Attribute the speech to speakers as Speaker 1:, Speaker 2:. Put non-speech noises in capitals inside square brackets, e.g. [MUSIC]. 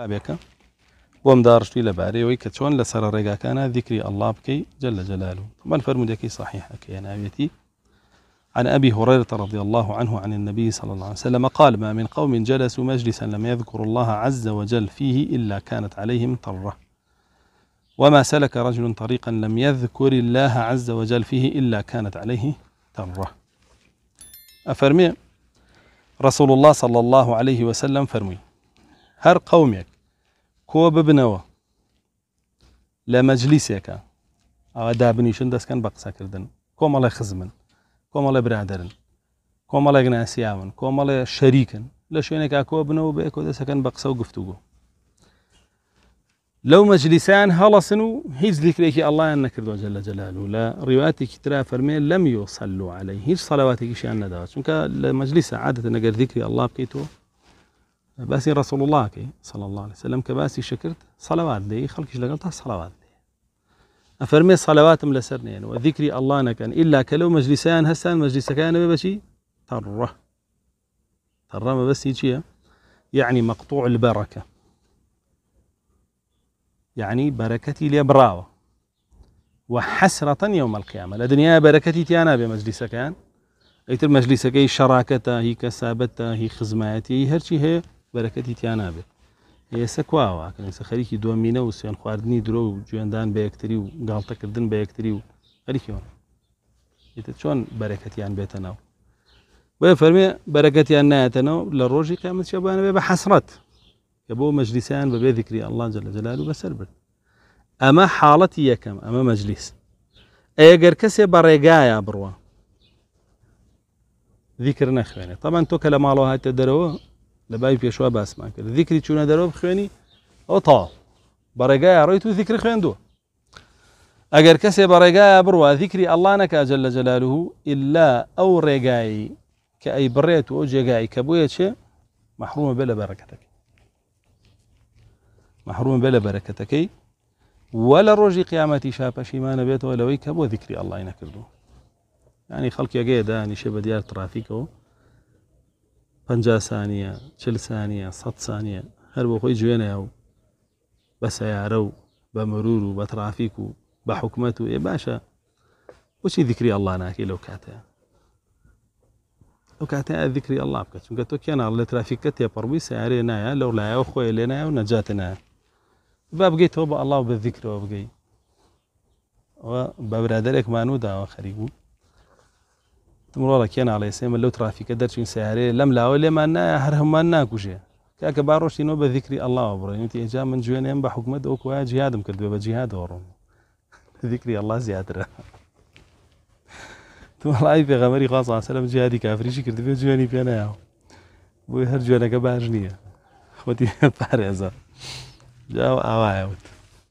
Speaker 1: بابێکە ومدار داڕشتی لباري بارەیەوەی لسر الرقا كان ذكري الله بكي جل جلاله جل لە جەلال صحيح من أنا صحیحەکە عن أبي هريرة رضي الله عنه عن النبي صلى الله عليه وسلم قال ما من قوم جلسوا مجلسا لم يذكروا الله عز وجل فيه إلا كانت عليهم طرة وما سلك رجل طريقا لم يذكر الله عز وجل فيه إلا كانت عليه طرة أفرمي رسول الله صلى الله عليه وسلم فرمي هر قومك كو ببنوا لمجلسك او دابني شن دسكن بقسا كردن كوم الله خزمن كوم الله برادرن كوم الله ناسيامن كوم الله شريكن لشوينك اكو ابنو بيكو دسكن بقسا وقفتوغو لو مجلسان سنو هيز ذكريك الله انك ردو جل جلاله لا رواتي كترا فرمي لم يصلوا عليه هيز صلواتك شان ندوات شنكا لمجلسة عادة نقر ذكري الله بكيتو باسی الله صلى الله عليه وسلم کە باسی صلوات سەلەوات خلقش لقلتها صلوات تا أفرمي دێ ئەفەرمێ سەلەواتم لەسەر يعني الله ذیکری ئەللا نەکەن مجلسان کە مجلس مەجلیسیان هەستان مەجلیسەکانەوە بەچی تەڕە تەڕەمە يعني مقطوع یعنی يعني بركتي لي بەرەکەتی وحسرة يوم القيامة لدنيا بركتي تيانا بمجلسكان ئەیتر مەجلیسەکەی شەڕاکەتە هی كسابته خزماتي خزمایەتی هرشي هي بەرەکەتی تیانابێت ئێسە کواوە کە ئێسە خەریکی دومینە و سوێن خواردنی درۆ و گوێندان بە یەکتری و گاڵتەکردن بە یەکتری و خەریکیەوە ئیتە چۆن بەرەکەتیان بێتە ناو بۆە فەرمێ بەرەکەتیان نایەتەنەوە لە ڕۆژی کامەچیابانە بێ بە حەسرەت کە بۆ مەجلیسیان بەبێ ذکری ئەلله جە لە جلال و بەسەر برد ئەمە حاڵەتی یەکەم ئەمە مەجلیس ئەگەر کەسێ بە ڕێگایە بڕوە ذیکر نەخوێنێت تامان تۆ کە لە ماڵەوە هاتە دەرەوە لبای پیشوا باسمان کرد ذکری چونه درو بخوینی او تا برگای روی تو ذکر خویندو اگر کسی برگای برو الله نکا جل جلاله الا او رگای که ای او جگای کبوی چه محروم بلا بركتك محروم بلا بركتك ولا روجی قیامتی شاپشی ما نبیت ولا ویکب و ذکری الله نکردو يعني خلق يا جاي يعني شبه ديال ترافيكو 50 سانیە چل سانیە صد سانیە هر بۆ جوانه او با سیاره او با مرور او با ترافیک و بە باشه و ئێ باشە وچی لوکاته لوکاته ناکەی لەو کاتەیە ئەو کاتەیە دیکری ئەله بکە چونکە تۆ کێناڵ لە ترافیکە لو لعه نایە لەو لایەوە خۆی نجات نه و نەجاتە تو با الله و به ذکر دیکرەوە بگەی و با برادرک داوە خەریک خریگو مرورا كينا على سيما لو ترافيك درش سهري لم لا ولا ما انا هرهم ما انا كوجي كاك باروش ينو بذكري الله ابرا انت اجا من جوين ينبا حكمة دوك ويا جهاد مكدبة بجهاد ورون [LAUGHS] ذكري الله زيادة [LAUGHS] تو الله اي بيغامري خلاص على سلام جهادي كافري شكر دبي جواني بينا يا بوي هر جوانا كباجنية خوتي فارزة [LAUGHS] جاو اوايوت